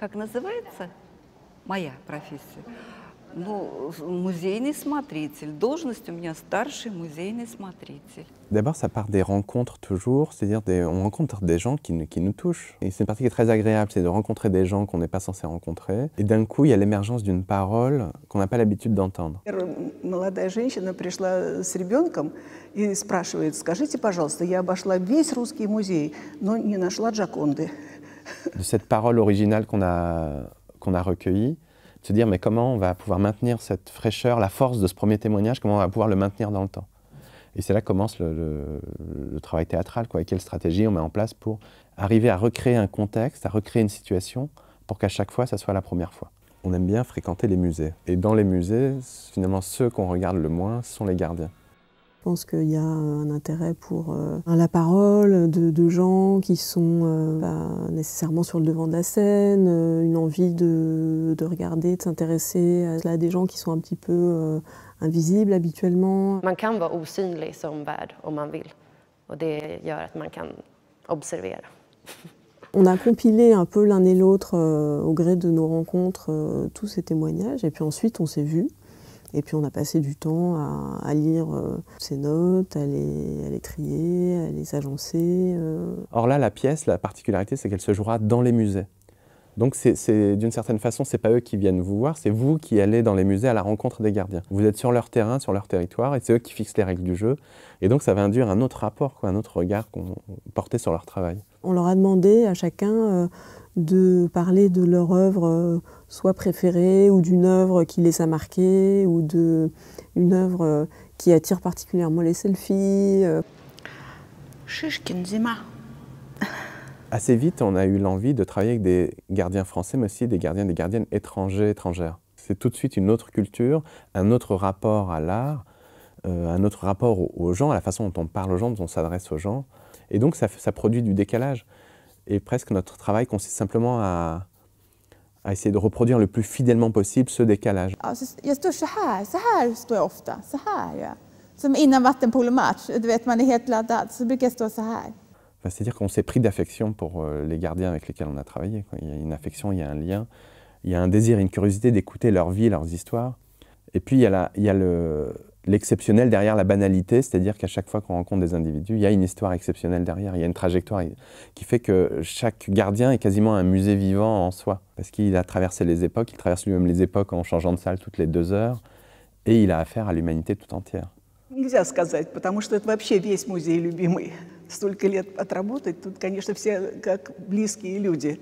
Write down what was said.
как называется моя профессия? Ну, музейный смотритель. Должность у меня старший музейный смотритель. D'abord, ça part des rencontres toujours, c'est-à-dire on rencontre des gens qui, qui nous touchent. Et c'est une partie qui est très agréable, c'est de rencontrer des gens qu'on n'est pas censé rencontrer. Et d'un coup, il y a l'émergence d'une parole qu'on n'a pas l'habitude d'entendre. Молодая женщина пришла с ребенком и спрашивает, скажите, пожалуйста, я обошла весь русский музей, но не нашла Джаконды. de cette parole originale qu'on a, qu'on a recueillie, de se dire mais comment on va pouvoir maintenir cette fraîcheur, la force de ce premier témoignage, comment on va pouvoir le maintenir dans le temps. Et c'est là que commence le, travail théâtral, quoi, quelle stratégie on met en place pour arriver à recréer un contexte, à recréer une situation, pour qu'à chaque fois, ça soit la première fois. On aime bien fréquenter les musées. Et dans les musées, finalement, ceux qu'on regarde le moins sont les gardiens. Je pense qu'il y a un intérêt pour euh, la parole de, gens qui sont euh, pas nécessairement sur le devant de la scène, euh, une envie de, regarder, de s'intéresser à des gens qui sont un petit peu invisibles habituellement. On a compilé un peu l'un et l'autre au gré de nos rencontres tous ces témoignages et puis ensuite on s'est vus et puis on a passé du temps à, lire ces euh, notes, à les, à les, trier, à les agencer. Euh. Or là, la pièce, la particularité, c'est qu'elle se jouera dans les musées. Donc c'est d'une certaine façon, c'est pas eux qui viennent vous voir, c'est vous qui allez dans les musées à la rencontre des gardiens. Vous êtes sur leur terrain, sur leur territoire, et c'est eux qui fixent les règles du jeu. Et donc ça va induire un autre rapport, un autre regard qu'on portait sur leur travail. On leur a demandé à chacun euh, de parler de leur œuvre, euh, soit préférée, ou d'une œuvre qui les a marqués, ou d'une œuvre euh, qui attire particulièrement les selfies. suis assez vite, on a eu l'envie de travailler avec des gardiens français, mais aussi des gardiens, des gardiennes étrangers, étrangères. C'est tout de suite une autre culture, un autre rapport à l'art, euh, un autre rapport aux gens, à la façon dont on parle aux gens, dont on s'adresse aux gens. Et donc, ça, produit du décalage. Et presque notre travail consiste simplement à, essayer de reproduire le plus fidèlement possible ce décalage. Som innan du vet man är helt laddad, så jag så här. C'est-à-dire qu'on s'est pris d'affection pour euh, les gardiens avec lesquels on a travaillé. Il y a une affection, il y a un lien, il y a un désir, une curiosité d'écouter leur vie, leurs histoires. Et puis, il y a l'exceptionnel derrière la banalité, c'est-à-dire qu'à chaque fois qu'on rencontre des individus, il y a une histoire exceptionnelle derrière, il y a une trajectoire qui fait que chaque gardien est quasiment un musée vivant en soi, parce qu'il a traversé les époques, il traverse lui-même les époques en changeant de salle toutes les deux heures, et il a affaire à l'humanité tout entière. столько лет отработать, тут, конечно, все э, как близкие люди.